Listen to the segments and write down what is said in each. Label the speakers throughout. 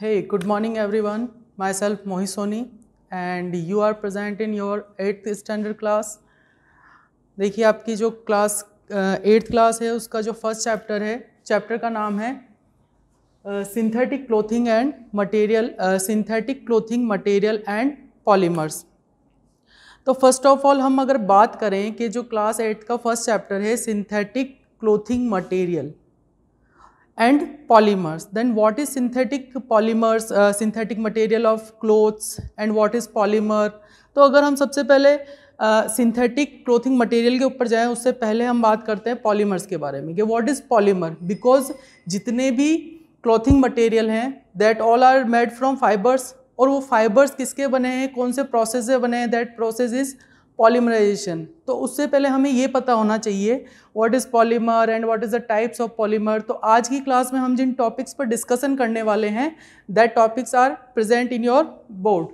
Speaker 1: Hey, good morning everyone. Myself Mohi Soni and you are present in your 8th standard class. देखिए आपकी जो class eighth class है उसका जो फर्स्ट चैप्टर है चैप्टर का नाम है synthetic clothing and material synthetic clothing material and polymers तो फर्स्ट ऑफ ऑल हम अगर बात करें कि जो क्लास एट्थ का फर्स्ट चैप्टर है synthetic clothing material and polymers then what is synthetic polymers uh, synthetic material of clothes and what is polymer तो अगर हम सबसे पहले सिंथेटिक क्लोथिंग मटेरियल के ऊपर जाएं उससे पहले हम बात करते हैं पॉलीमर्स के बारे में कि व्हाट इज़ पॉलीमर बिकॉज जितने भी क्लोथिंग मटेरियल हैं that all are made from fibres और वो फाइबर्स किसके बने हैं कौन से प्रोसेस से बने हैं दैट प्रोसेस इज़ पॉलीमराइजेशन तो उससे पहले हमें ये पता होना चाहिए what is polymer and what is the types of polymer तो आज की क्लास में हम जिन टॉपिक्स पर डिस्कशन करने वाले हैं that topics are present in your board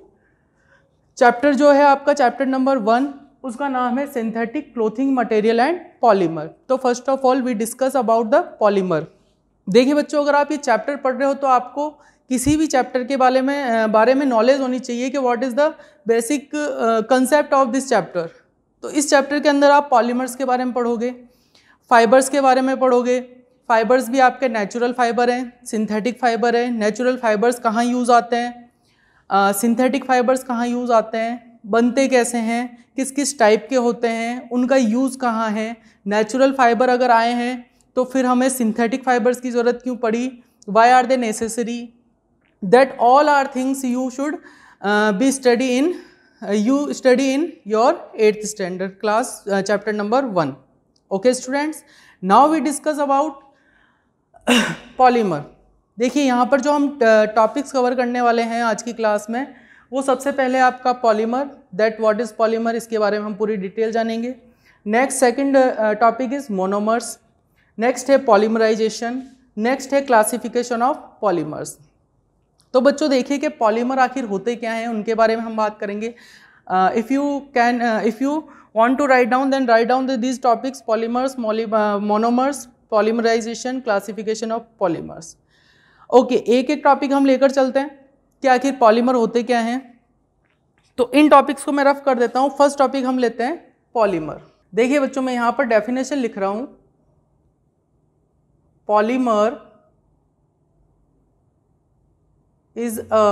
Speaker 1: chapter जो है आपका चैप्टर नंबर वन उसका नाम है synthetic clothing material and polymer तो first of all we discuss about the polymer देखिए बच्चों अगर आप ये चैप्टर पढ़ रहे हो तो आपको किसी भी चैप्टर के बारे में बारे में नॉलेज होनी चाहिए कि what is the basic concept of this chapter तो इस चैप्टर के अंदर आप पॉलीमर्स के बारे में पढ़ोगे फाइबर्स के बारे में पढ़ोगे फाइबर्स भी आपके नेचुरल फाइबर हैं सिंथेटिक फाइबर हैं नेचुरल फाइबर्स कहाँ यूज़ आते हैं सिंथेटिक फाइबर्स कहाँ यूज़ आते हैं बनते कैसे हैं किस किस टाइप के होते हैं उनका यूज़ कहाँ है नेचुरल फाइबर अगर आए हैं तो फिर हमें सिंथेटिक फाइबर्स की ज़रूरत क्यों पड़ी why are they necessary that all are things you should be study in you study in your eighth standard class chapter number one okay students now we discuss about polymer देखिए यहाँ पर जो हम topics uh, cover करने वाले हैं आज की क्लास में वो सबसे पहले आपका polymer that what is polymer इसके बारे में हम पूरी डिटेल जानेंगे next second topic is monomers next है पॉलीमराइजेशन नेक्स्ट है क्लासिफिकेशन ऑफ पॉलीमर्स तो बच्चों देखिए कि पॉलीमर आखिर होते क्या हैं उनके बारे में हम बात करेंगे if you can if you want to write down then write down these topics polymers monomers polymerisation classification of polymers okay एक एक टॉपिक हम लेकर चलते हैं कि आखिर पॉलीमर होते क्या हैं तो इन टॉपिक्स को मैं रफ कर देता हूँ फर्स्ट टॉपिक हम लेते हैं पॉलीमर देखिए बच्चों मैं यहाँ पर डेफिनेशन लिख रहा हूँ polymer is a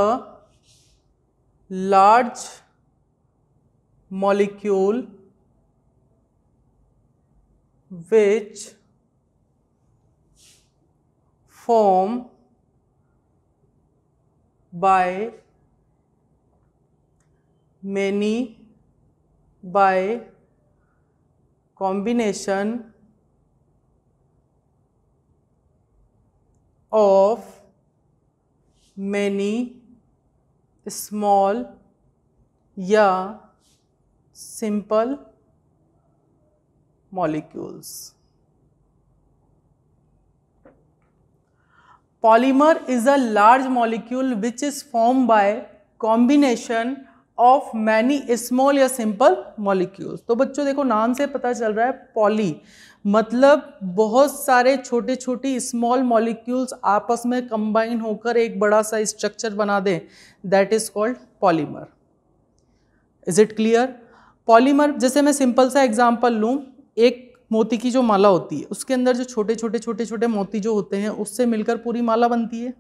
Speaker 1: large molecule which form by many by combination of many small या simple molecules polymer is a large molecule which is form by combination of many small या सिंपल मॉलिक्यूल्स तो बच्चों देखो नाम से पता चल रहा है पॉली मतलब बहुत सारे छोटे छोटे स्मॉल मॉलिक्यूल्स आपस में कंबाइन होकर एक बड़ा सा स्ट्रक्चर बना दें that is called polymer is it clear polymer जैसे मैं सिंपल सा एग्जांपल लूँ एक मोती की जो माला होती है उसके अंदर जो छोटे छोटे छोटे छोटे मोती जो होते हैं उससे मिलकर पूरी माला बनती है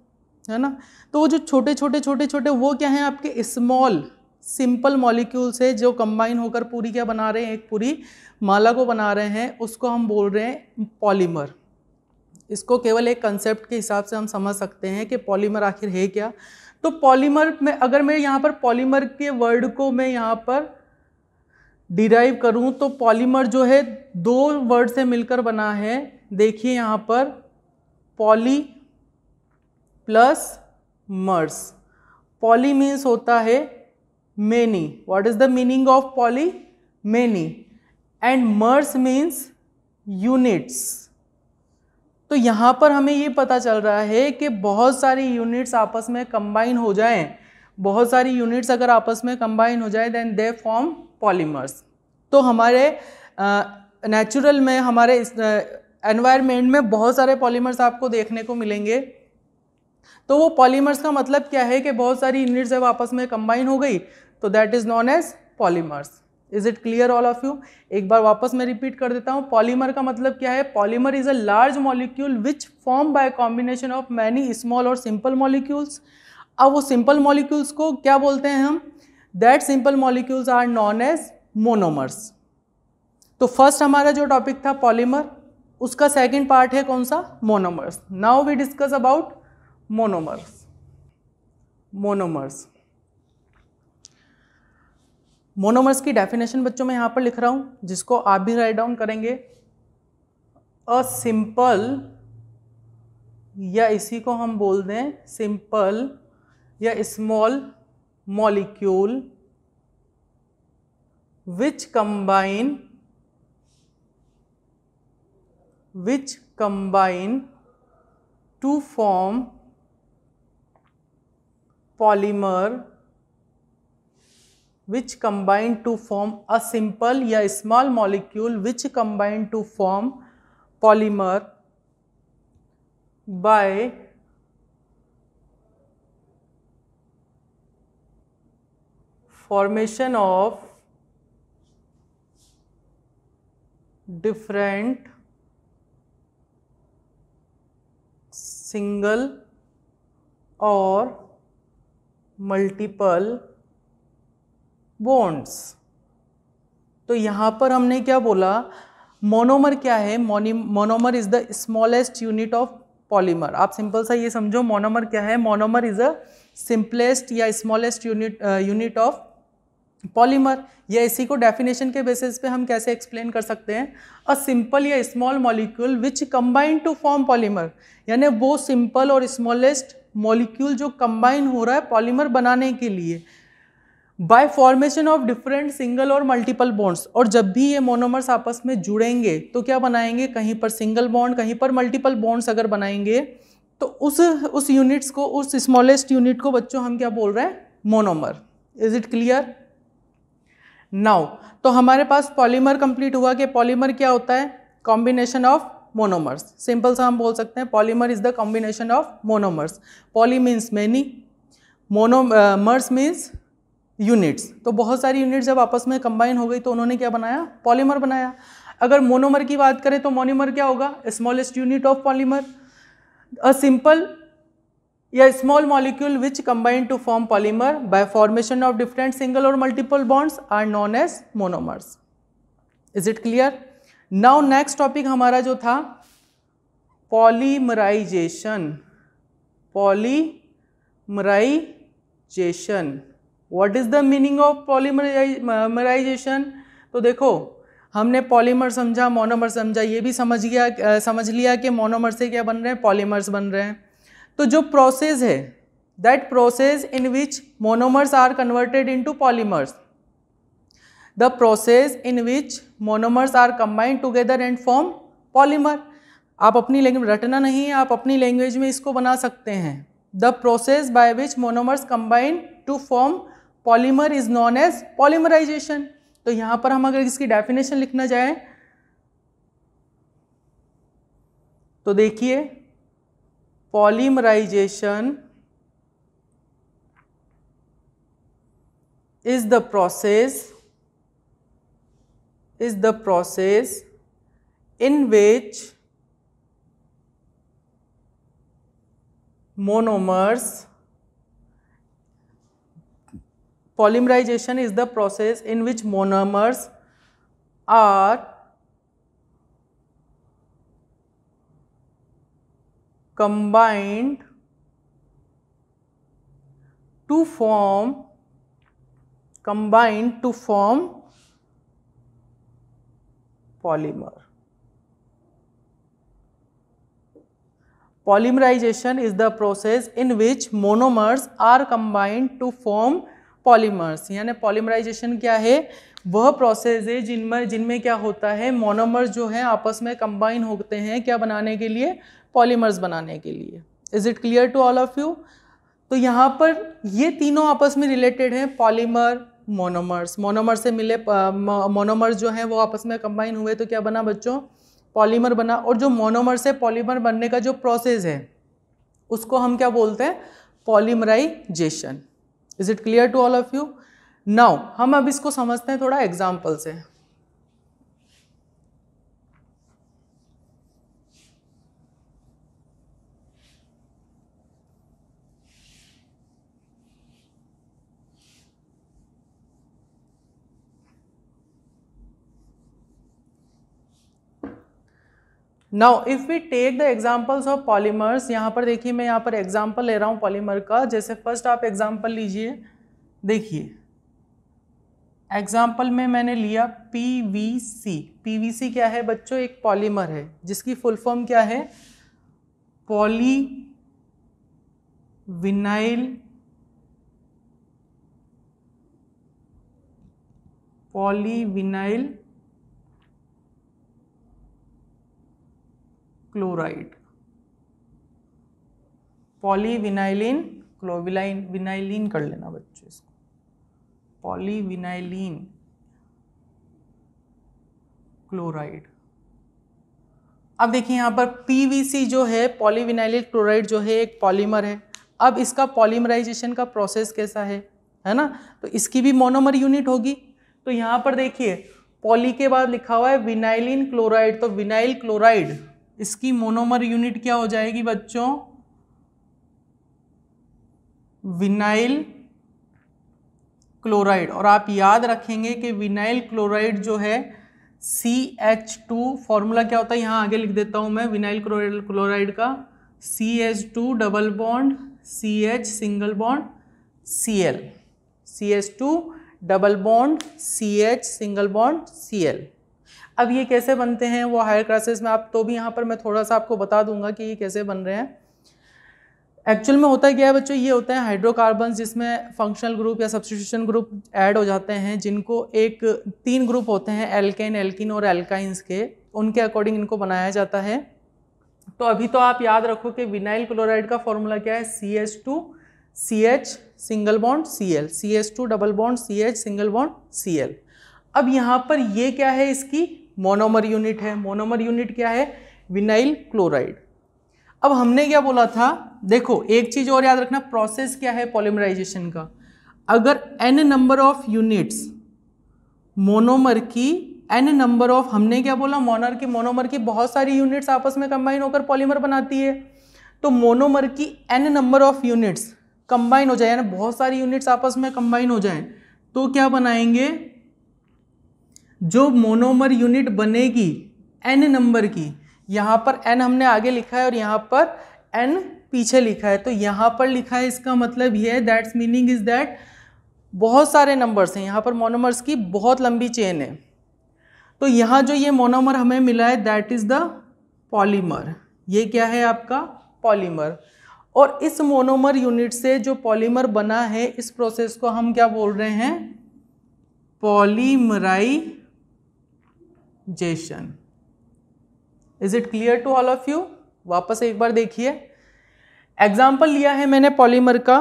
Speaker 1: है ना तो वो जो छोटे छोटे छोटे छोटे वो क्या हैं आपके स्मॉल सिंपल मॉलिक्यूल से जो कंबाइन होकर पूरी क्या बना रहे हैं एक पूरी माला को बना रहे हैं उसको हम बोल रहे हैं पॉलीमर इसको केवल एक कंसेप्ट के हिसाब से हम समझ सकते हैं कि पॉलीमर आखिर है क्या तो पॉलीमर में अगर मैं यहाँ पर पॉलीमर के वर्ड को मैं यहाँ पर डिराइव करूँ तो पॉलीमर जो है दो वर्ड से मिलकर बना है देखिए यहाँ पर poly plus mers poly means होता है many. What is the meaning of poly? Many. And mers means units. तो यहाँ पर हमें ये पता चल रहा है कि बहुत सारी यूनिट्स आपस में कंबाइन हो जाएं बहुत सारी यूनिट्स अगर आपस में कंबाइन हो जाए देन दे फॉर्म पॉलीमर्स तो हमारे नेचुरल में हमारे एनवायरनमेंट में बहुत सारे पॉलीमर्स आपको देखने को मिलेंगे तो वो पॉलीमर्स का मतलब क्या है कि बहुत सारी यूनिट्स जब आपस में कंबाइन हो गई तो that is known as polymers is it clear all of you एक बार वापस मैं रिपीट कर देता हूँ पॉलीमर का मतलब क्या है polymer is a large molecule which form by combination of many small और सिंपल मॉलिक्यूल्स अब वो सिंपल मॉलिक्यूल्स को क्या बोलते हैं हम that simple molecules are known as monomers तो फर्स्ट हमारा जो टॉपिक था पॉलीमर उसका सेकेंड पार्ट है कौन सा monomers now we discuss about monomers monomers monomers की डेफिनेशन बच्चों मैं यहाँ पर लिख रहा हूँ जिसको आप भी राइट डाउन करेंगे अ सिंपल या इसी को हम बोल दें सिंपल या small molecule which combine which combine to form polymer which combine to form a simple or small molecule which combine to form polymer by formation of different single or multiple bonds तो यहाँ पर हमने क्या बोला monomer क्या है monomer is the smallest unit of polymer आप simple सा ये समझो मोनोमर क्या है मोनोमर इज अ सिंपलेस्ट या smallest unit unit of polymer या इसी को डेफिनेशन के बेसिस पे हम कैसे एक्सप्लेन कर सकते हैं अ सिंपल या small molecule which combine to form polymer यानी वो सिंपल और स्मॉलेस्ट मॉलिक्यूल जो कंबाइन हो रहा है पॉलीमर बनाने के लिए by formation of different single और मल्टीपल बॉन्ड्स और जब भी ये मोनोमर्स आपस में जुड़ेंगे तो क्या बनाएंगे कहीं पर सिंगल बॉन्ड कहीं पर मल्टीपल बॉन्ड्स अगर बनाएंगे तो उस उस यूनिट्स को उस स्मॉलेस्ट यूनिट को बच्चों हम क्या बोल रहे हैं monomer is it clear now तो हमारे पास पॉलीमर कंप्लीट हुआ कि पॉलीमर क्या होता है कॉम्बिनेशन ऑफ मोनोमर्स सिंपल सा हम बोल सकते हैं polymer is the combination of monomers poly means many monomers means units तो बहुत सारी यूनिट्स जब आपस में कंबाइन हो गई तो उन्होंने क्या बनाया पॉलीमर बनाया अगर मोनोमर की बात करें तो मोनोमर क्या होगा smallest unit of polymer a simple या small molecule which combine to form polymer by formation of different single और multiple bonds are known as monomers is it clear now next topic हमारा जो था polymerization polymerization what is the meaning of polymerization तो देखो हमने polymer समझा monomer समझा ये भी समझ गया समझ लिया कि मोनोमर से क्या बन रहे हैं पॉलीमर्स बन रहे हैं तो जो प्रोसेस है that process in which monomers are converted into polymers the process in which monomers are combined together and form polymer आप अपनी लैंग्वेज रटना नहीं है आप अपनी लैंग्वेज में इसको बना सकते हैं the process by which monomers combined to form polymer is known as polymerization तो यहां पर हम अगर इसकी डेफिनेशन लिखना जाए तो देखिए polymerization is the process is the process in which monomers Polymerization is the process in which monomers are combined to form combined to form polymer. Polymerization is the process in which monomers are combined to form polymers यानी polymerization क्या है वह process है जिनमें जिनमें क्या होता है मोनोमर्स जो है आपस में कंबाइन होते हैं क्या बनाने के लिए पॉलीमर्स बनाने के लिए is it clear to all of you तो यहाँ पर ये तीनों आपस में रिलेटेड हैं पॉलीमर मोनोमर्स मोनोमर से मिले मोनोमर्स जो हैं वो आपस में कंबाइन हुए तो क्या बना बच्चों पॉलीमर बना और जो मोनोमर से पॉलीमर बनने का जो प्रोसेस है उसको हम क्या बोलते हैं polymerization is it clear to all of you now हम अब इसको समझते हैं थोड़ा एग्जाम्पल से now if we take the examples of polymers यहाँ पर देखिए मैं यहाँ पर एग्जाम्पल ले रहा हूँ पॉलीमर का जैसे फर्स्ट आप एग्जाम्पल लीजिए देखिए एग्जाम्पल में मैंने लिया P V C P V C क्या है बच्चों एक पॉलीमर है जिसकी फुल फॉर्म क्या है poly vinyl polyvinyl chloride polyvinylene क्लोविलाइन विनाइलिन कर लेना बच्चे इसको पॉलीविनाइलिन क्लोराइड अब देखिए यहाँ पर पीवीसी जो है पॉलीविनाइलिन क्लोराइड जो है एक पॉलीमर है अब इसका पॉलीमराइजेशन का प्रोसेस कैसा है है ना तो इसकी भी मोनोमर यूनिट होगी तो यहाँ पर देखिए पॉली के बाद लिखा हुआ है विनाइलिन क्लोराइड तो विनाइल क्लोराइड इसकी मोनोमर यूनिट क्या हो जाएगी बच्चों विनाइल क्लोराइड और आप याद रखेंगे कि विनाइल क्लोराइड जो है सी एच टू फॉर्मूला क्या होता है यहाँ आगे लिख देता हूँ मैं विनाइल क्लोराइड का C H two double bond C H single bond C L C H two double bond C H single bond C L अब ये कैसे बनते हैं वो हायर क्लासेस में आप तो भी यहाँ पर मैं थोड़ा सा आपको बता दूंगा कि ये कैसे बन रहे हैं एक्चुअल में होता क्या है बच्चों ये होते हैं हाइड्रोकार्बन जिसमें फंक्शनल ग्रुप या सब्सटीट्यूशन ग्रुप ऐड हो जाते हैं जिनको एक तीन ग्रुप होते हैं एल्केन एल्किन और एल्काइंस के उनके अकॉर्डिंग इनको बनाया जाता है तो अभी तो आप याद रखो कि विनाइल क्लोराइड का फॉर्मूला क्या है C H two C H single bond C L C H two double bond C H single bond C L अब यहाँ पर ये क्या है इसकी मोनोमर यूनिट है मोनोमर यूनिट क्या है विनाइल क्लोराइड अब हमने क्या बोला था देखो एक चीज़ और याद रखना प्रोसेस क्या है पॉलीमराइजेशन का अगर N number of units monomer की एन नंबर ऑफ हमने क्या बोला मोनर की मोनोमर की बहुत सारी यूनिट्स आपस में कंबाइन होकर पॉलीमर बनाती है तो मोनोमर की N number of units combine हो जाए यानी बहुत सारी यूनिट्स आपस में कंबाइन हो जाए तो क्या बनाएंगे जो मोनोमर यूनिट बनेगी एन नंबर की यहाँ पर एन हमने आगे लिखा है और यहाँ पर एन पीछे लिखा है तो यहाँ पर लिखा है इसका मतलब ये है दैट्स मीनिंग इज़ दैट बहुत सारे नंबर्स हैं यहाँ पर मोनोमर्स की बहुत लंबी चेन है तो यहाँ जो ये मोनोमर हमें मिला है दैट इज़ द पॉलीमर ये क्या है आपका पॉलीमर और इस मोनोमर यूनिट से जो पॉलीमर बना है इस प्रोसेस को हम क्या बोल रहे हैं polymerization is it clear to all of you वापस एक बार देखिए एग्जाम्पल लिया है मैंने पॉलीमर का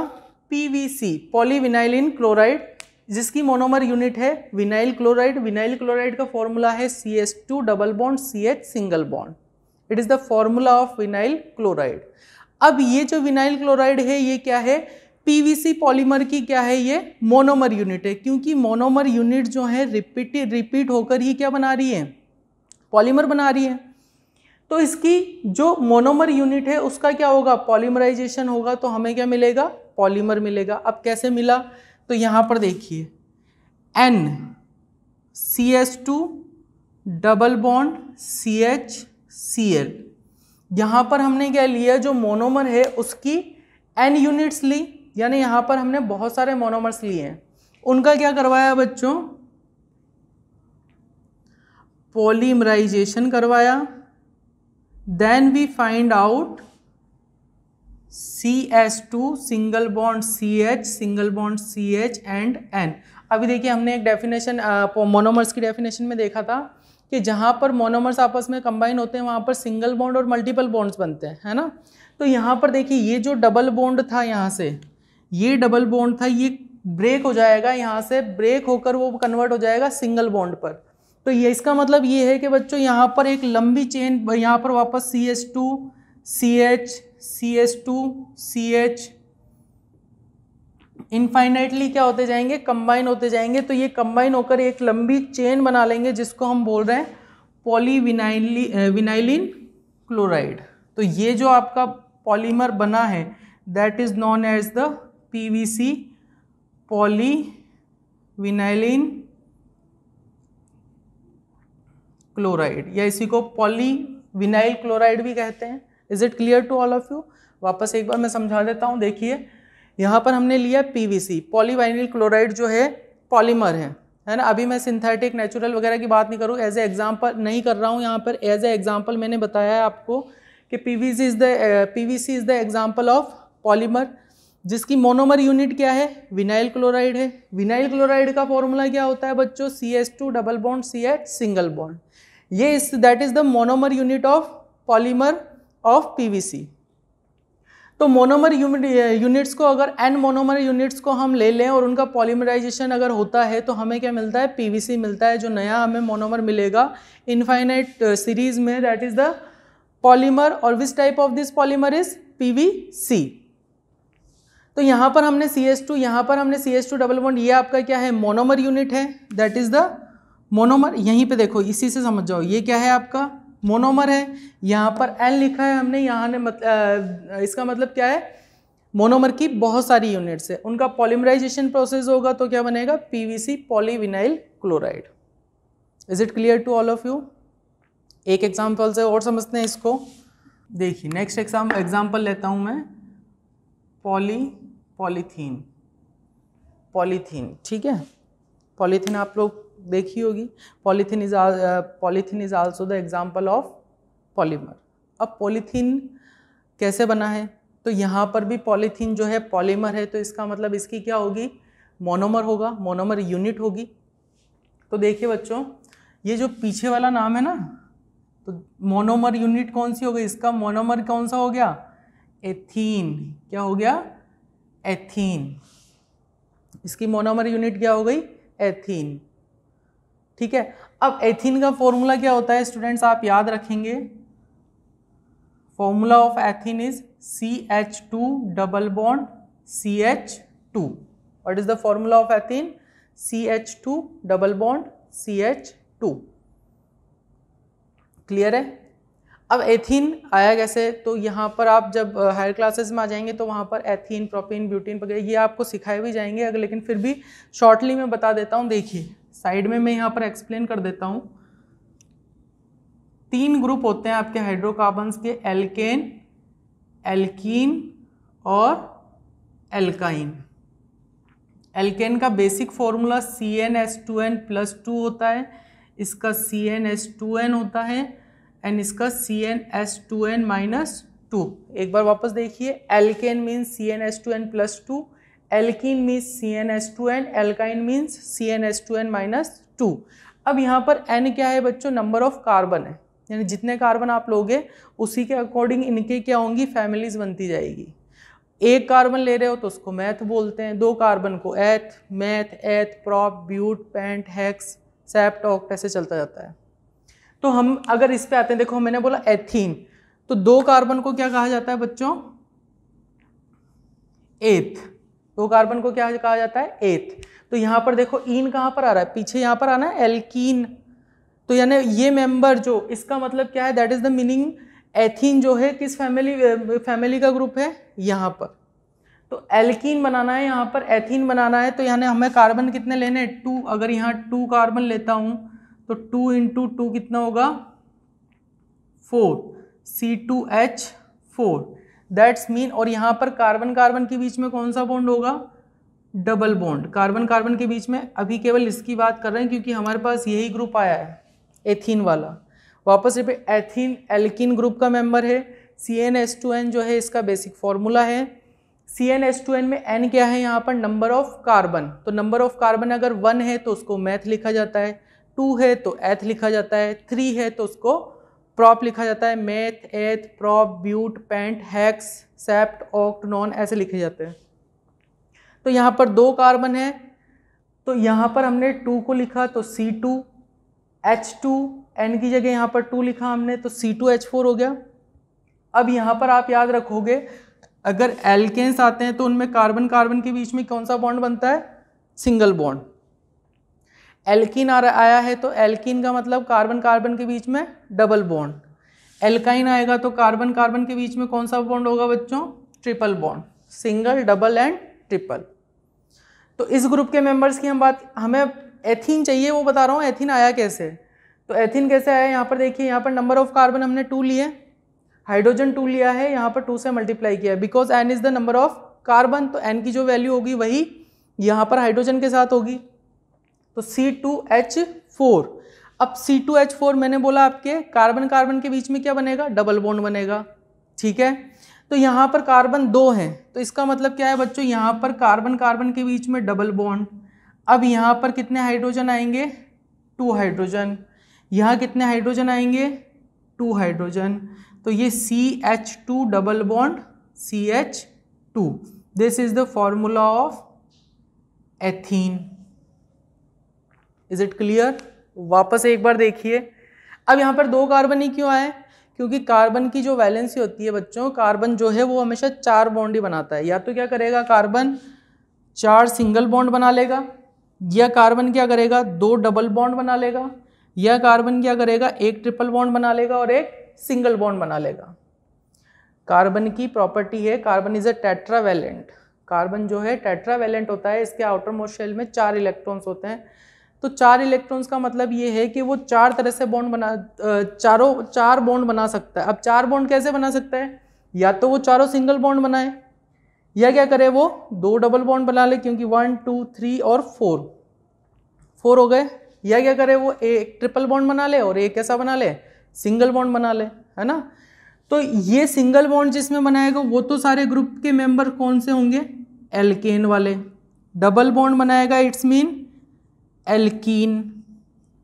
Speaker 1: पीवीसी पॉलीविनाइलिन क्लोराइड जिसकी मोनोमर यूनिट है विनाइल क्लोराइड विनाइल क्लोराइड का फॉर्मूला है C S two double bond C H single bond it is the formula of vinyl chloride अब ये जो विनाइल क्लोराइड है ये क्या है पीवीसी पॉलीमर की क्या है ये मोनोमर यूनिट है क्योंकि मोनोमर यूनिट जो है रिपीट रिपीट होकर ही क्या बना रही है पॉलीमर बना रही है तो इसकी जो मोनोमर यूनिट है उसका क्या होगा पॉलीमराइजेशन होगा तो हमें क्या मिलेगा पॉलीमर मिलेगा अब कैसे मिला तो यहाँ पर देखिए N C S two double bond C H C L यहाँ पर हमने क्या लिया जो मोनोमर है उसकी एन यूनिट्स ली यानी यहाँ पर हमने बहुत सारे मोनोमर्स लिए हैं उनका क्या करवाया बच्चों पॉलीमराइजेशन करवाया then we find out C S two single bond C H single bond C H and N अभी देखिए हमने एक डेफिनेशन मोनोमर्स की डेफिनेशन में देखा था कि जहाँ पर मोनोमर्स आपस में कंबाइन होते हैं वहाँ पर सिंगल बॉन्ड और मल्टीपल बॉन्ड्स बनते हैं है ना तो यहाँ पर देखिए ये जो डबल बॉन्ड था यहाँ से ये डबल बॉन्ड था ये ब्रेक हो जाएगा यहाँ से ब्रेक होकर वो कन्वर्ट हो जाएगा सिंगल बॉन्ड पर तो ये इसका मतलब ये है कि बच्चों यहाँ पर एक लंबी चेन यहाँ पर वापस C H two C H C H two C H infinitely क्या होते जाएंगे कंबाइन होते जाएंगे तो ये कंबाइन होकर एक लंबी चेन बना लेंगे जिसको हम बोल रहे हैं पॉलीविनाइली विनाइलिन क्लोराइड तो ये जो आपका पॉलीमर बना है that is known as the PVC poly vinylene chloride या इसी को पॉली विनाइल क्लोराइड भी कहते हैं is it clear to all of you वापस एक बार मैं समझा देता हूँ देखिए यहाँ पर हमने लिया पीवीसी पॉलीवाइनिल क्लोराइड जो है पॉलीमर है है ना अभी मैं सिंथेटिक नेचुरल वगैरह की बात नहीं करूँ एज ए एग्जाम्पल नहीं कर रहा हूँ यहाँ पर एज ए एग्जाम्पल मैंने बताया है आपको कि P V C is the P V C is the example of polymer जिसकी मोनोमर यूनिट क्या है विनाइल क्लोराइड है विनाइल क्लोराइड का फॉर्मूला क्या होता है बच्चों C S two double bond C H single bond ये इस that is the monomer unit of polymer of PVC तो मोनोमर यूनिट्स को अगर एन मोनोमर यूनिट्स को हम ले लें और उनका पॉलीमराइजेशन अगर होता है तो हमें क्या मिलता है पीवीसी मिलता है जो नया हमें मोनोमर मिलेगा इनफाइनाइट सीरीज uh, में दैट इज द पॉलीमर और this type of this polymer is PVC तो यहाँ पर हमने सी एस टू यहाँ पर हमने C S two double bond ये आपका क्या है मोनोमर यूनिट है दैट इज़ द मोनोमर यहीं पे देखो इसी से समझ जाओ ये क्या है आपका मोनोमर है यहाँ पर एन लिखा है हमने यहाँ ने मत, आ, इसका मतलब क्या है मोनोमर की बहुत सारी यूनिट्स है उनका पॉलीमराइजेशन प्रोसेस होगा तो क्या बनेगा PVC polyvinyl chloride is it clear to all of you एक एग्जाम्पल से और समझते हैं इसको देखिए नेक्स्ट एग्जाम एग्जाम्पल लेता हूँ मैं पॉली पॉलीथीन पॉलीथीन ठीक है पॉलीथीन आप लोग देखी होगी polythene is uh, polythene is also the example of polymer अब पॉलीथीन कैसे बना है तो यहाँ पर भी पॉलीथीन जो है पॉलीमर है तो इसका मतलब इसकी क्या होगी मोनोमर होगा मोनोमर यूनिट होगी तो देखिए बच्चों ये जो पीछे वाला नाम है ना तो मोनोमर यूनिट कौन सी हो गई इसका मोनोमर कौन सा हो गया एथीन क्या हो गया एथीन इसकी मोनोमर यूनिट क्या हो गई एथीन ठीक है अब एथीन का फॉर्मूला क्या होता है स्टूडेंट्स आप याद रखेंगे formula of ethene is C H two double bond C H two what is the formula of ethene C H two double bond C H two clear है अब एथीन आया कैसे तो यहाँ पर आप जब हायर क्लासेस में आ जाएंगे तो वहाँ पर एथीन प्रोपीन ब्यूटीन वगैरह ये आपको सिखाए भी जाएंगे अगर लेकिन फिर भी शॉर्टली मैं बता देता हूँ देखिए साइड में मैं यहाँ पर एक्सप्लेन कर देता हूँ तीन ग्रुप होते हैं आपके हाइड्रोकार्बन्स के एल्केन एल्कीन और एल्काइन एल्केन का basic formula C N S two N plus two होता है इसका C N S two N होता है एंड इसका C N S two N minus two एक बार वापस देखिए alkane means C N S two N plus two alkene means C N S two N alkyne means C N S two N minus two अब यहाँ पर N क्या है बच्चों नंबर ऑफ कार्बन है यानी जितने कार्बन आप लोगे उसी के अकॉर्डिंग इनके क्या होंगी फैमिलीज बनती जाएगी एक कार्बन ले रहे हो तो उसको मैथ बोलते हैं दो कार्बन को eth meth eth prop but pent hex sept oct ऐसे चलता जाता है तो हम अगर इस पे आते हैं देखो मैंने बोला एथीन तो दो कार्बन को क्या कहा जाता है बच्चों एथ दो कार्बन को क्या कहा जाता है एथ तो यहां पर देखो इन कहां पर आ रहा है पीछे यहां पर आना है एल्कीन तो यानी ये मेंबर जो इसका मतलब क्या है that is the meaning ethene जो है किस फैमिली फैमिली का ग्रुप है यहां पर तो एल्कीन बनाना है यहां पर एथीन बनाना है तो यानी हमें कार्बन कितने लेने टू अगर यहां टू कार्बन लेता हूं तो टू इंटू टू कितना होगा four C two H four that's mean और यहाँ पर कार्बन कार्बन के बीच में कौन सा बॉन्ड होगा डबल बॉन्ड कार्बन कार्बन के बीच में अभी केवल इसकी बात कर रहे हैं क्योंकि हमारे पास यही ग्रुप आया है एथीन वाला वापस ये एथीन एल्किन ग्रुप का मेंबर है C N S two N जो है इसका बेसिक फॉर्मूला है C N S two N में एन क्या है यहाँ पर नंबर ऑफ कार्बन तो नंबर ऑफ कार्बन अगर वन है तो उसको मैथ लिखा जाता है टू है तो एथ लिखा जाता है थ्री है तो उसको प्रॉप लिखा जाता है meth eth prop but pent hex sept oct non ऐसे लिखे जाते हैं तो यहाँ पर दो कार्बन है तो यहाँ पर हमने टू को लिखा तो C two H two N की जगह यहाँ पर टू लिखा हमने तो सी टू एच फोर हो गया अब यहाँ पर आप याद रखोगे अगर एल्केन्स आते हैं तो उनमें कार्बन कार्बन के बीच में कौन सा बॉन्ड बनता है सिंगल बॉन्ड एल्किन आ आया है तो एल्किन का मतलब कार्बन कार्बन के बीच में डबल बॉन्ड एल्काइन आएगा तो कार्बन कार्बन के बीच में कौन सा बॉन्ड होगा बच्चों triple bond single double and triple तो इस ग्रुप के मेंबर्स की हम बात हमें एथीन चाहिए वो बता रहा हूँ एथीन आया कैसे तो एथीन कैसे आया यहाँ पर देखिए यहाँ पर नंबर ऑफ कार्बन हमने टू लिए हाइड्रोजन टू लिया है यहाँ पर टू से मल्टीप्लाई किया because N is the number of carbon तो एन की जो वैल्यू होगी वही यहाँ पर हाइड्रोजन के साथ होगी तो सी टू एच फोर अब सी टू एच फोर मैंने बोला आपके कार्बन कार्बन के बीच में क्या बनेगा डबल बॉन्ड बनेगा ठीक है तो यहाँ पर कार्बन दो हैं तो इसका मतलब क्या है बच्चों यहाँ पर कार्बन कार्बन के बीच में डबल बॉन्ड अब यहाँ पर कितने हाइड्रोजन आएंगे टू हाइड्रोजन यहाँ कितने हाइड्रोजन आएंगे टू हाइड्रोजन तो ये C H two double bond C H two this is the formula of ethene is it clear वापस एक बार देखिए अब यहाँ पर दो कार्बन ही क्यों आए क्योंकि कार्बन की जो वैलेंसी होती है बच्चों कार्बन जो है वो हमेशा चार बॉन्ड ही बनाता है या तो क्या करेगा कार्बन चार सिंगल बॉन्ड बना लेगा या कार्बन क्या करेगा दो डबल बॉन्ड बना लेगा या कार्बन क्या करेगा एक ट्रिपल बॉन्ड बना लेगा और एक सिंगल बॉन्ड बना लेगा कार्बन की प्रॉपर्टी है carbon is a tetravalent carbon जो है टेट्रावेलेंट होता है इसके आउटर मोस्ट शेल में चार इलेक्ट्रॉन्स होते हैं तो चार इलेक्ट्रॉन्स का मतलब ये है कि वो चार तरह से बॉन्ड बना चारों चार बॉन्ड बना सकता है अब चार बॉन्ड कैसे बना सकता है या तो वो चारों सिंगल बॉन्ड बनाए या क्या करे वो दो डबल बॉन्ड बना ले क्योंकि वन टू थ्री और फोर फोर हो गए या क्या करे वो एक ट्रिपल बॉन्ड बना ले और एक कैसा बना ले सिंगल बॉन्ड बना ले है ना तो ये सिंगल बॉन्ड जिसमें बनाएगा वो तो सारे ग्रुप के मेंबर कौन से होंगे एल्केन वाले डबल बॉन्ड बनाएगा it's mean alkene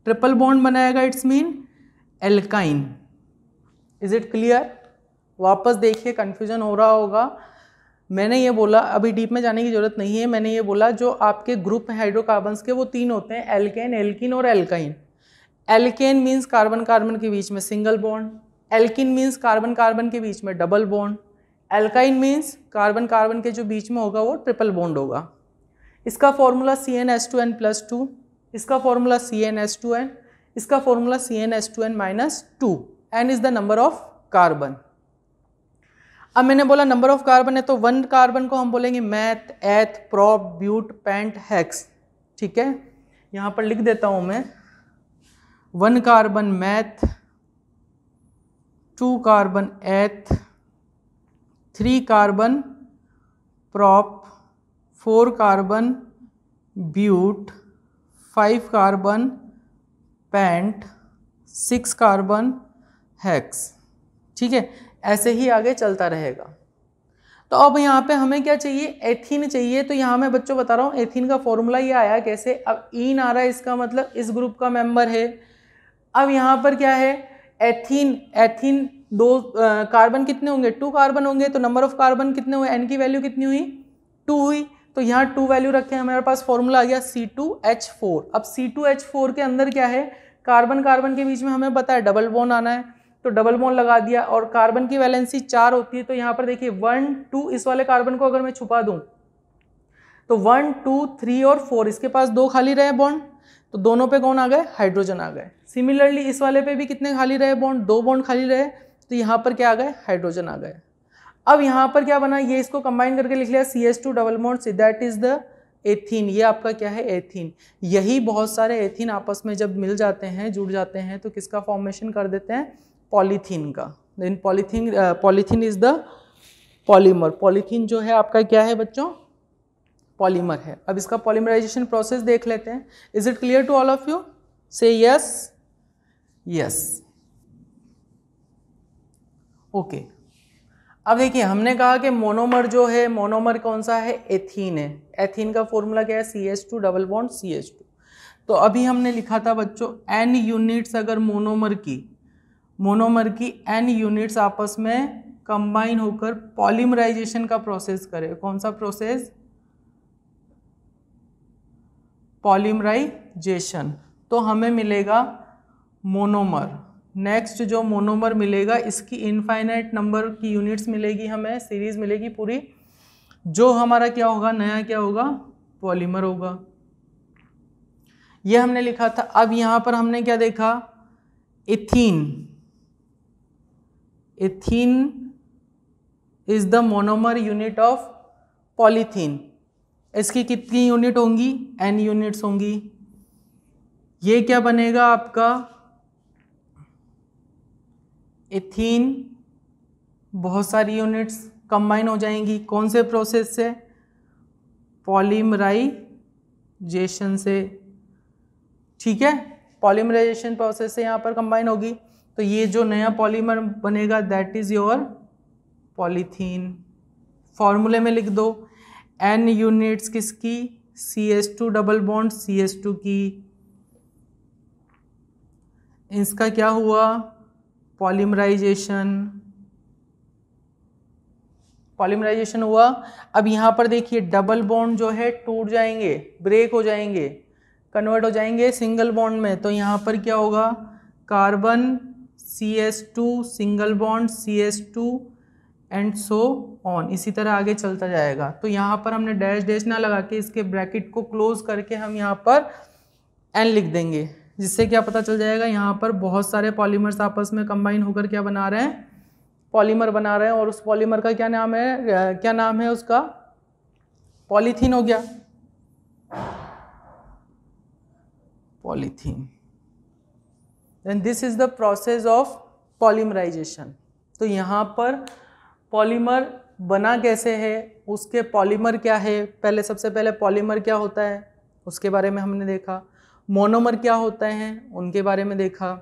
Speaker 1: triple bond बनाएगा it's mean alkyne is it clear वापस देखिए कन्फ्यूजन हो रहा होगा मैंने ये बोला अभी डीप में जाने की ज़रूरत नहीं है मैंने ये बोला जो आपके ग्रुप हैं हाइड्रोकार्बन्स के वो तीन होते हैं एल्केन एल्किन और alkyne alkane means carbon carbon के बीच में single bond alkene means carbon carbon के बीच में double bond alkyne means carbon carbon के जो बीच में होगा वो ट्रिपल बॉन्ड होगा इसका formula C N S two N plus two इसका formula C N S two N इसका formula C N S two N minus two N is the number of carbon अब मैंने बोला नंबर ऑफ कार्बन है तो one carbon को हम बोलेंगे math eth prop but pent hacks ठीक है यहां पर लिख देता हूं मैं one carbon meth two carbon eth three carbon prop four carbon but five carbon pent six carbon hex ठीक है ऐसे ही आगे चलता रहेगा तो अब यहाँ पे हमें क्या चाहिए एथीन चाहिए तो यहाँ मैं बच्चों बता रहा हूँ एथीन का फॉर्मूला ये आया कैसे अब इन आ रहा है इसका मतलब इस ग्रुप का मेंबर है अब यहाँ पर क्या है एथीन एथीन दो कार्बन कितने होंगे टू कार्बन होंगे तो नंबर ऑफ कार्बन कितने हुए एन की वैल्यू कितनी हुई टू हुई तो यहाँ टू वैल्यू हैं हमारे पास फॉर्मूला आ गया सी टू एच फोर अब सी टू एच फोर के अंदर क्या है कार्बन कार्बन के बीच में हमें पता है डबल बोन आना है तो डबल बोन लगा दिया और कार्बन की वैलेंसी चार होती है तो यहाँ पर देखिए वन टू इस वाले कार्बन को अगर मैं छुपा दूँ तो वन टू थ्री और फोर इसके पास दो खाली रहे बॉन्ड तो दोनों पे कौन आ गए हाइड्रोजन आ गए सिमिलरली इस वाले पे भी कितने खाली रहे बॉन्ड दो बॉन्ड खाली रहे तो यहाँ पर क्या आ गए हाइड्रोजन आ गए अब यहाँ पर क्या बना ये इसको कंबाइन करके लिख लिया C S two double bond C that is the ethene ये आपका क्या है एथीन यही बहुत सारे एथीन आपस में जब मिल जाते हैं जुड़ जाते हैं तो किसका फॉर्मेशन कर देते हैं पॉलीथीन का then polythene polythene is the polymer polythene जो है आपका क्या है बच्चों पॉलीमर है अब इसका पॉलीमराइजेशन प्रोसेस देख लेते हैं is it clear to all of you से यस यस ओके अब देखिए हमने कहा कि मोनोमर जो है मोनोमर कौन सा है एथीन है एथीन का फॉर्मूला क्या है C H two double bond C H two तो अभी हमने लिखा था बच्चों एन यूनिट्स अगर मोनोमर की मोनोमर की एन यूनिट्स आपस में कंबाइन होकर पॉलीमराइजेशन का प्रोसेस करे कौन सा प्रोसेस पॉलीमराइजेशन तो हमें मिलेगा मोनोमर नेक्स्ट जो मोनोमर मिलेगा इसकी इनफाइनाइट नंबर की यूनिट्स मिलेगी हमें सीरीज़ मिलेगी पूरी जो हमारा क्या होगा नया क्या होगा पॉलीमर होगा ये हमने लिखा था अब यहाँ पर हमने क्या देखा ethene ethene is the monomer unit of polythene इसकी कितनी यूनिट होंगी एन यूनिट्स होंगी ये क्या बनेगा आपका एथीन बहुत सारी यूनिट्स कंबाइन हो जाएंगी कौन से प्रोसेस से पॉलीमराइजेशन से ठीक है पॉलीमराइजेशन प्रोसेस से यहाँ पर कंबाइन होगी तो ये जो नया पॉलीमर बनेगा दैट इज़ योर पॉलीथीन फॉर्मूले में लिख दो एन यूनिट्स किसकी C S two double bond C S two की इसका क्या हुआ पॉलीमराइजेशन पॉलीमराइजेशन हुआ अब यहाँ पर देखिए डबल बॉन्ड जो है टूट जाएंगे ब्रेक हो जाएंगे कन्वर्ट हो जाएंगे सिंगल बॉन्ड में तो यहाँ पर क्या होगा carbon C S two single bond C S two and so on इसी तरह आगे चलता जाएगा तो यहाँ पर हमने डैश डैश ना लगा के इसके ब्रैकेट को क्लोज करके हम यहाँ पर एन लिख देंगे जिससे क्या पता चल जाएगा यहाँ पर बहुत सारे पॉलीमर्स आपस में कंबाइन होकर क्या बना रहे हैं पॉलीमर बना रहे हैं और उस पॉलीमर का क्या नाम है क्या नाम है उसका पॉलीथीन हो गया polythene then this is the process of polymerization तो यहाँ पर पॉलीमर बना कैसे है उसके पॉलीमर क्या है पहले सबसे पहले पॉलीमर क्या होता है उसके बारे में हमने देखा मोनोमर क्या होता है उनके बारे में देखा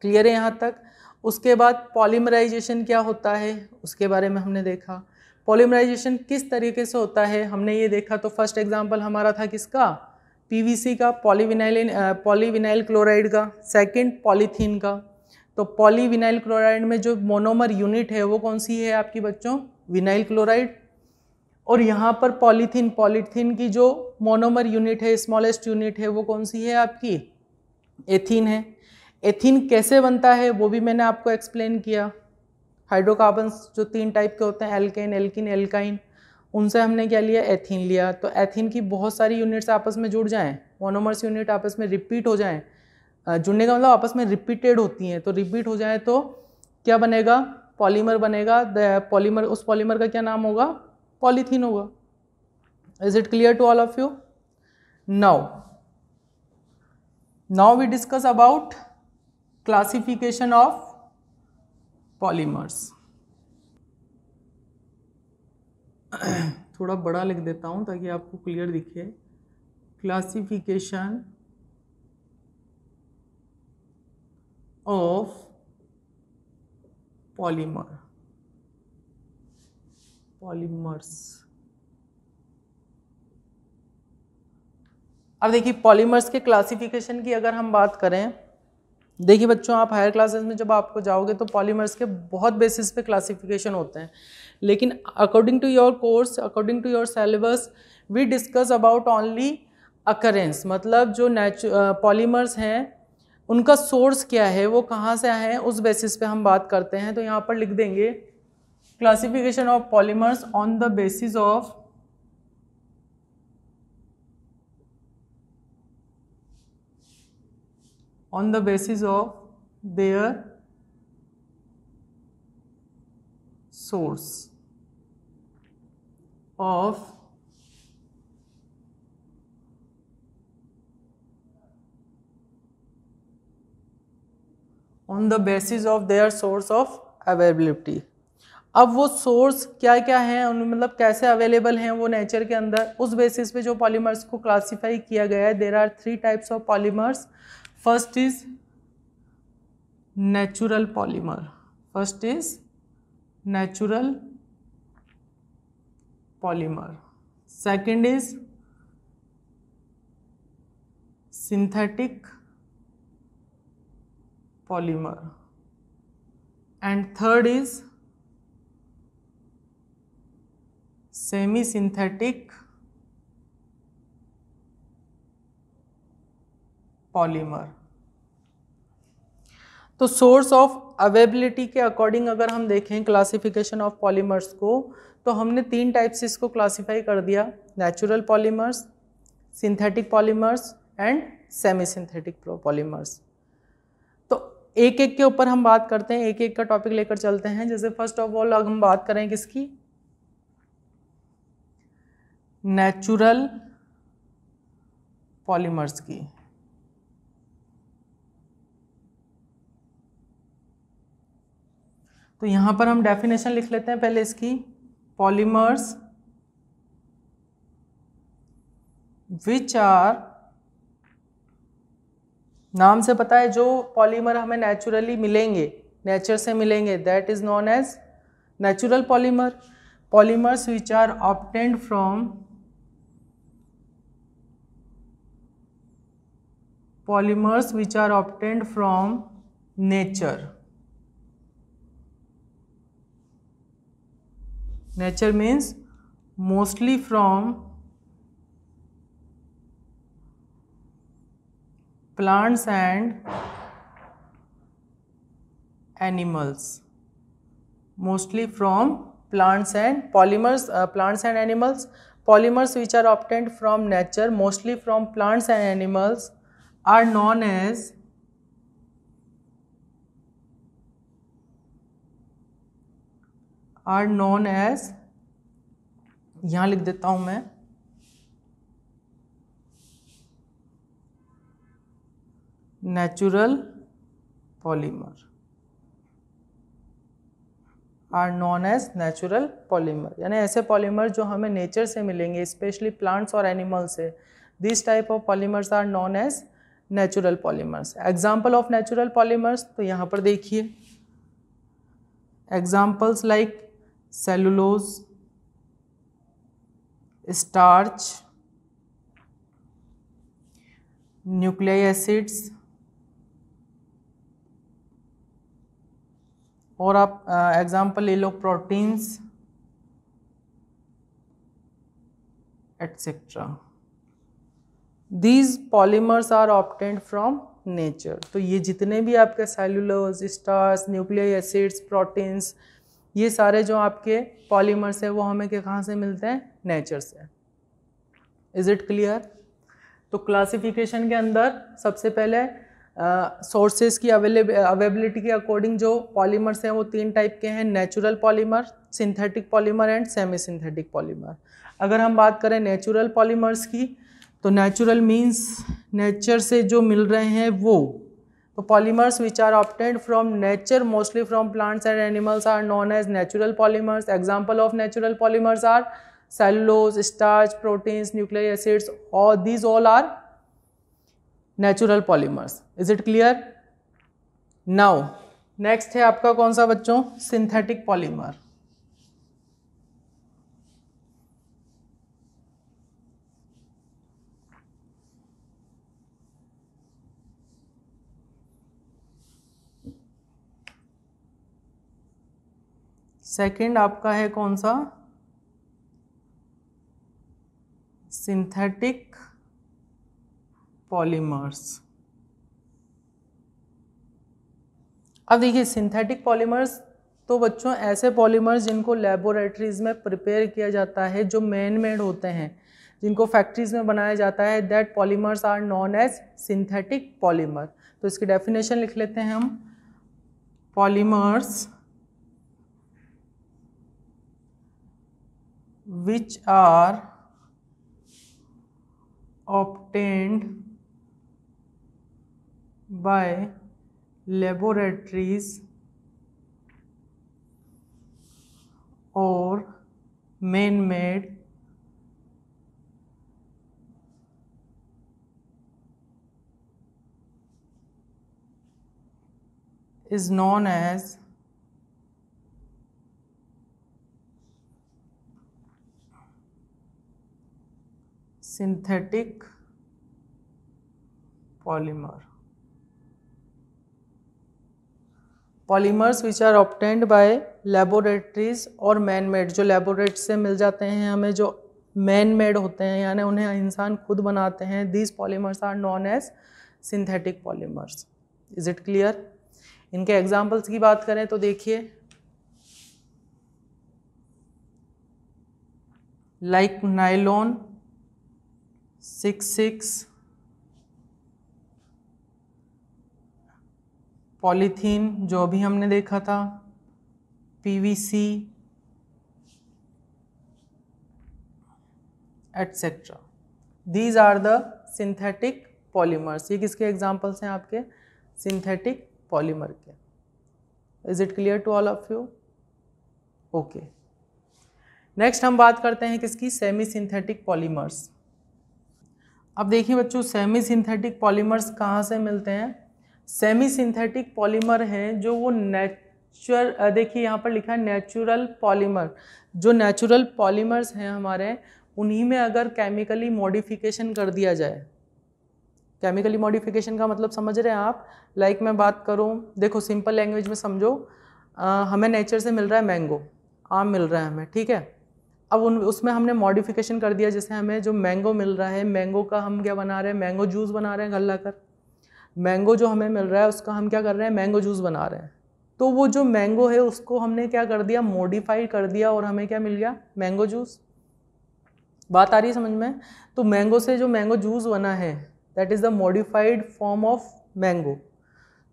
Speaker 1: क्लियर है यहाँ तक उसके बाद पॉलीमराइजेशन क्या होता है उसके बारे में हमने देखा पॉलीमराइजेशन किस तरीके से होता है हमने ये देखा तो फर्स्ट एग्जांपल हमारा था किसका पीवीसी का पॉलीविनाइलिन पॉलीविनाइल क्लोराइड का सेकंड पॉलीथीन का तो पॉलीविनाइल क्लोराइड में जो मोनोमर यूनिट है वो कौन सी है आपकी बच्चों विनाइल क्लोराइड और यहाँ पर पॉलीथीन पॉलीथीन की जो मोनोमर यूनिट है स्मॉलेस्ट यूनिट है वो कौन सी है आपकी एथीन है एथीन कैसे बनता है वो भी मैंने आपको एक्सप्लेन किया हाइड्रोकार्बन जो तीन टाइप के होते हैं एल्केन एल्किन एल्काइन उनसे हमने क्या लिया एथीन लिया तो एथीन की बहुत सारी यूनिट्स आपस में जुड़ जाएँ मोनोमर्स यूनिट आपस में रिपीट हो जाएँ जुड़ने का मतलब आपस में रिपीटेड होती हैं तो रिपीट हो जाए तो क्या बनेगा पॉलीमर बनेगा पॉलीमर उस पॉलीमर का क्या नाम होगा पॉलीथीन होगा is it clear to all of you now now we discuss about classification of polymers थोड़ा बड़ा लिख देता हूँ ताकि आपको क्लियर दिखे क्लासिफिकेशन ऑफ पॉलीमर पॉलीमर्स अब देखिए पॉलीमर्स के क्लासिफिकेशन की अगर हम बात करें देखिए बच्चों आप हायर क्लासेस में जब आपको जाओगे तो पॉलीमर्स के बहुत बेसिस पे क्लासिफिकेशन होते हैं लेकिन according to your course according to your syllabus we discuss about only occurrence मतलब जो नेचु पॉलीमर्स हैं उनका सोर्स क्या है वो कहाँ से आए हैं उस बेसिस पे हम बात करते हैं तो यहाँ पर लिख देंगे classification of polymers on the basis of on the basis of their source of on the basis of their source of availability अब वो सोर्स क्या क्या हैं मतलब कैसे अवेलेबल हैं वो नेचर के अंदर उस बेसिस पे जो पॉलीमर्स को क्लासिफाई किया गया है there are three types of polymers First is natural polymer. First is natural polymer. Second is synthetic polymer. And third is semi synthetic polymer तो सोर्स ऑफ अवेबिलिटी के अकॉर्डिंग अगर हम देखें क्लासिफिकेशन ऑफ पॉलीमर्स को तो हमने तीन type से इसको क्लासिफाई कर दिया natural polymers synthetic polymers and semi synthetic polymers तो एक एक के ऊपर हम बात करते हैं एक एक का टॉपिक लेकर चलते हैं जैसे फर्स्ट ऑफ ऑल हम बात करें किसकी नेचुरल पॉलीमर्स की तो यहाँ पर हम डेफिनेशन लिख लेते हैं पहले इसकी पॉलीमर्स विच आर नाम से पता है जो पॉलीमर हमें नेचुरली मिलेंगे नेचर से मिलेंगे that is known as natural polymer polymers which are obtained from polymers which are obtained from nature nature means mostly from plants and animals mostly from plants and polymers uh, plants and animals polymers which are obtained from nature mostly from plants and animals are known as are known as यहां लिख देता हूं मैं natural polymer are known as natural polymer यानी ऐसे polymer जो हमें nature से मिलेंगे स्पेशली प्लांट्स और एनिमल से this type of polymers are known as natural polymers example of natural polymers तो यहाँ पर देखिए examples like cellulose starch nuclear acids और आप एग्जांपल uh, ले लो proteins etcetera these polymers are obtained from nature तो ये जितने भी आपके cellulose starch nuclear acids proteins ये सारे जो आपके पॉलीमर्स हैं वो हमें के कहाँ से मिलते हैं नेचर से इज़ इट क्लियर तो क्लासिफिकेशन के अंदर सबसे पहले सोर्सेज uh, की अवेलेब अवेबिलिटी के अकॉर्डिंग जो पॉलीमर्स हैं वो तीन टाइप के हैं natural polymer synthetic polymer and semi synthetic polymer अगर हम बात करें नेचुरल पॉलीमर्स की तो नेचुरल मीन्स नेचर से जो मिल रहे हैं वो तो polymers which are obtained from nature mostly from plants and animals are known as natural polymers example of natural polymers are cellulose starch proteins nuclear acids और these all are natural polymers is it clear now next है आपका कौन सा बच्चों synthetic polymer second आपका है कौन सा सिंथेटिक पॉलीमर्स अब देखिए सिंथेटिक पॉलीमर्स तो बच्चों ऐसे पॉलीमर्स जिनको लेबोरेटरीज़ में प्रिपेयर किया जाता है जो मैन मेड होते हैं जिनको फैक्ट्रीज़ में बनाया जाता है that polymers are known as synthetic polymer तो इसकी डेफिनेशन लिख लेते हैं हम polymers which are obtained by laboratories or man-made is known as synthetic polymer polymers which are obtained by laboratories और मैन मेड जो लेबोरेट से मिल जाते हैं हमें जो मैन मेड होते हैं यानी उन्हें इंसान खुद बनाते हैं these polymers are known as synthetic polymers is it clear इनके एग्जाम्पल्स की बात करें तो देखिए like nylon six six polythene जो अभी हमने देखा था PVC etcetera these are the synthetic polymers ये किसके एग्जाम्पल्स हैं आपके सिंथेटिक पॉलीमर के is it clear to all of you okay next हम बात करते हैं किसकी सेमी सिंथेटिक पॉलीमर्स अब देखिए बच्चों सेमी सिंथेटिक पॉलीमर्स कहाँ से मिलते हैं सेमी सिंथेटिक पॉलीमर हैं जो वो नेचुर देखिए यहाँ पर लिखा है नेचुरल पॉलीमर जो नेचुरल पॉलीमर्स हैं हमारे उन्हीं में अगर केमिकली मॉडिफिकेशन कर दिया जाए केमिकली मॉडिफिकेशन का मतलब समझ रहे हैं आप लाइक like मैं बात करूँ देखो सिंपल लैंग्वेज में समझो आ, हमें नेचर से मिल रहा है मैंगो आम मिल रहा है हमें ठीक है अब उन उसमें हमने मॉडिफिकेशन कर दिया जैसे हमें जो मैंगो मिल रहा है मैंगो का हम क्या बना रहे हैं मैंगो जूस बना रहे हैं घर लाकर मैंगो जो हमें मिल रहा है उसका हम क्या कर रहे हैं मैंगो जूस बना रहे हैं तो वो जो मैंगो है उसको हमने क्या कर दिया मॉडिफाई कर दिया और हमें क्या मिल गया मैंगो जूस बात आ रही है समझ में तो मैंगो से जो मैंगो जूस बना है that is the modified form of mango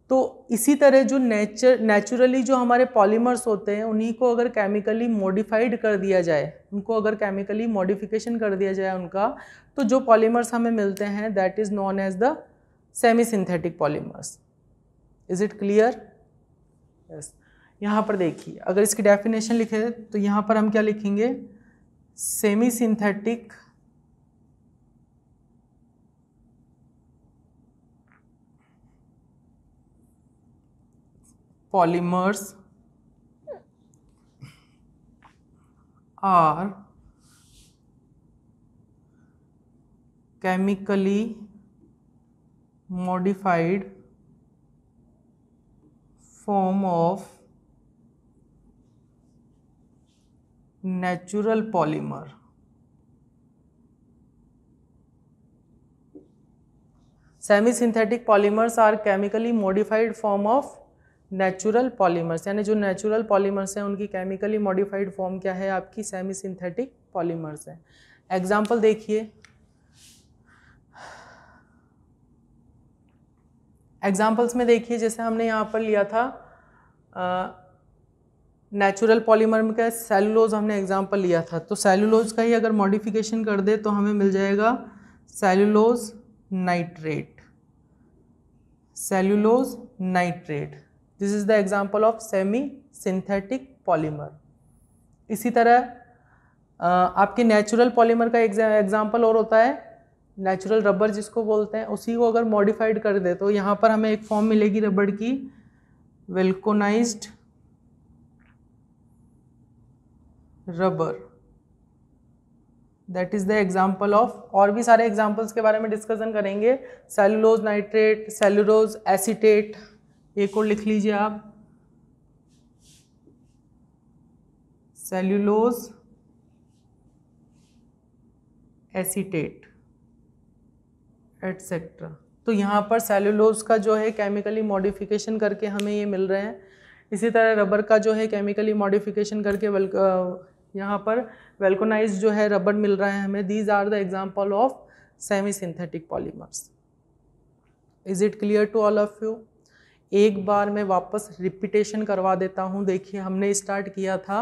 Speaker 1: तो इसी तरह जो नेचर नेचुरली जो हमारे पॉलीमर्स होते हैं उन्हीं को अगर केमिकली मॉडिफाइड कर दिया जाए उनको अगर केमिकली मॉडिफिकेशन कर दिया जाए उनका तो जो पॉलीमर्स हमें मिलते हैं that is known as the semi synthetic polymers is it clear yes यहाँ पर देखिए अगर इसकी डेफिनेशन लिखे तो यहाँ पर हम क्या लिखेंगे semi synthetic polymers are chemically modified form of natural polymer. Semi-synthetic polymers are chemically modified form of natural polymers यानी जो नेचुरल पॉलीमर्स हैं उनकी केमिकली मॉडिफाइड फॉर्म क्या है आपकी सेमी सिंथेटिक पॉलीमर्स हैं एग्जाम्पल देखिए एग्जाम्पल्स में देखिए जैसे हमने यहाँ पर लिया था नेचुरल पॉलीमर में क्या सेलुलोज हमने एग्जाम्पल लिया था तो सेलुलोज का ही अगर मॉडिफिकेशन कर दे तो हमें मिल जाएगा cellulose nitrate cellulose nitrate this is the example of semi synthetic polymer इसी तरह आपके नेचुरल पॉलीमर का एग्जाम्पल और होता है नेचुरल रबर जिसको बोलते हैं उसी को अगर मॉडिफाइड कर दे तो यहाँ पर हमें एक फॉर्म मिलेगी रबड़ की vulcanize rubber that is the example of और भी सारे एग्जाम्पल्स के बारे में डिस्कशन करेंगे सेलुलोज नाइट्रेट सेलुलोज एसीटेट एक और लिख लीजिए आप सेल्यूलोज एसीटेट एटसेट्रा तो यहाँ पर सेल्यूलोज का जो है केमिकली मॉडिफिकेशन करके हमें ये मिल रहे हैं इसी तरह रबर का जो है केमिकली मॉडिफिकेशन करके वेल यहाँ पर वेल्कोनाइज जो है रबर मिल रहा है हमें these are the example of semi synthetic polymers is it clear to all of you एक बार मैं वापस रिपीटेशन करवा देता हूँ देखिए हमने स्टार्ट किया था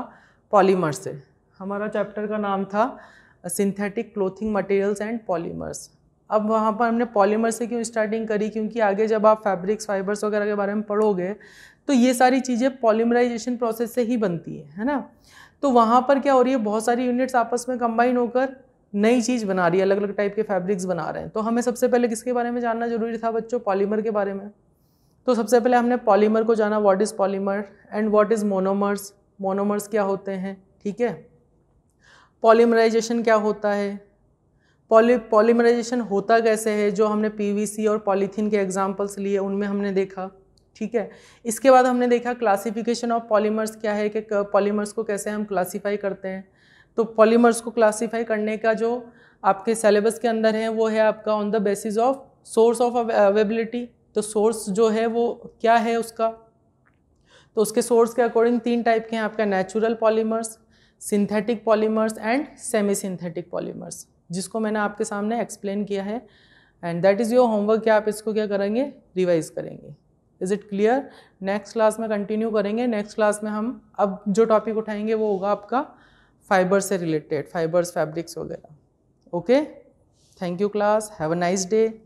Speaker 1: पॉलीमर से हमारा चैप्टर का नाम था synthetic clothing materials and polymers अब वहाँ पर हमने पॉलीमर से क्यों स्टार्टिंग करी क्योंकि आगे जब आप फैब्रिक्स फाइबर्स वगैरह के बारे में पढ़ोगे तो ये सारी चीज़ें पॉलीमराइजेशन प्रोसेस से ही बनती है है ना तो वहाँ पर क्या हो रही है बहुत सारी यूनिट्स आपस में कंबाइन होकर नई चीज़ बना रही है अलग अलग टाइप के फैब्रिक्स बना रहे हैं तो हमें सबसे पहले किसके बारे में जानना जरूरी था बच्चों पॉलीमर के बारे में तो सबसे पहले हमने पॉलीमर को जाना what is polymer and what is monomers monomers क्या होते हैं ठीक है पॉलीमराइजेशन क्या होता है पॉली पॉलीमराइजेशन होता कैसे है जो हमने पीवीसी और पॉलीथीन के एग्जाम्पल्स लिए उनमें हमने देखा ठीक है इसके बाद हमने देखा क्लासिफिकेशन ऑफ पॉलीमर्स क्या है कि पॉलीमर्स को कैसे हम क्लासीफाई करते हैं तो पॉलीमर्स को क्लासीफाई करने का जो आपके सिलेबस के अंदर है वो है आपका on the basis of source of availability तो सोर्स जो है वो क्या है उसका तो उसके सोर्स के अकॉर्डिंग तीन टाइप के हैं आपका natural polymers synthetic polymers and semi synthetic polymers जिसको मैंने आपके सामने एक्सप्लेन किया है and that is your homework क्या आप इसको क्या करेंगे रिवाइज करेंगे is it clear next class में कंटिन्यू करेंगे नेक्स्ट क्लास में हम अब जो टॉपिक उठाएंगे वो होगा आपका फाइबर से रिलेटेड फाइबर्स फैब्रिक्स वगैरह okay thank you class have a nice day